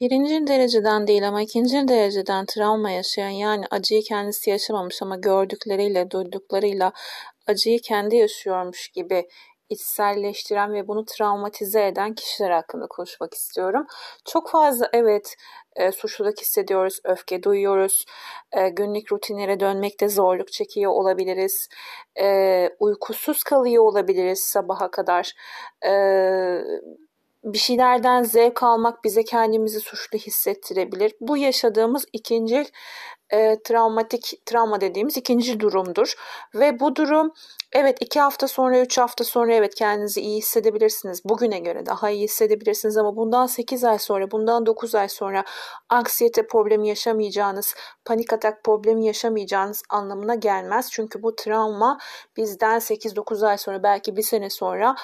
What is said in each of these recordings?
Birinci dereceden değil ama ikinci dereceden travma yaşayan yani acıyı kendisi yaşamamış ama gördükleriyle, duyduklarıyla acıyı kendi yaşıyormuş gibi içselleştiren ve bunu travmatize eden kişiler hakkında konuşmak istiyorum. Çok fazla evet e, suçluluk hissediyoruz, öfke duyuyoruz, e, günlük rutinlere dönmekte zorluk çekiyor olabiliriz, e, uykusuz kalıyor olabiliriz sabaha kadar, e, bir şeylerden zevk almak bize kendimizi suçlu hissettirebilir. Bu yaşadığımız ikinci e, travmatik travma dediğimiz ikinci durumdur ve bu durum evet iki hafta sonra üç hafta sonra evet kendinizi iyi hissedebilirsiniz bugüne göre daha iyi hissedebilirsiniz ama bundan sekiz ay sonra bundan dokuz ay sonra anksiyete problemi yaşamayacağınız panik atak problemi yaşamayacağınız anlamına gelmez çünkü bu travma bizden sekiz dokuz ay sonra belki bir sene sonra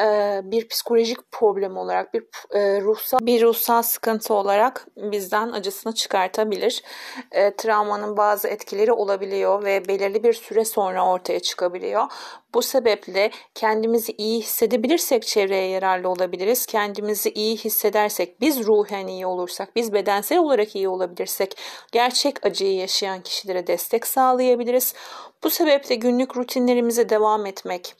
e, bir psikolojik problemi olarak bir e, ruhsal bir ruhsal sıkıntı olarak bizden acısını çıkartabilir. E, travmanın bazı etkileri olabiliyor ve belirli bir süre sonra ortaya çıkabiliyor. Bu sebeple kendimizi iyi hissedebilirsek çevreye yararlı olabiliriz. Kendimizi iyi hissedersek, biz ruhen iyi olursak, biz bedensel olarak iyi olabilirsek gerçek acıyı yaşayan kişilere destek sağlayabiliriz. Bu sebeple günlük rutinlerimize devam etmek,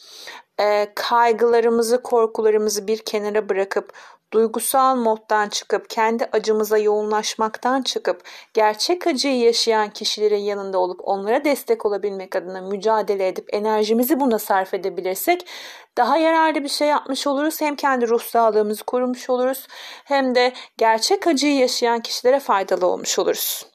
e, kaygılarımızı, korkularımızı bir kenara bırakıp duygusal moddan çıkıp kendi acımıza yoğunlaşmaktan çıkıp gerçek acıyı yaşayan kişilerin yanında olup onlara destek olabilmek adına mücadele edip enerjimizi buna sarf edebilirsek daha yararlı bir şey yapmış oluruz. Hem kendi ruh sağlığımızı korumuş oluruz hem de gerçek acıyı yaşayan kişilere faydalı olmuş oluruz.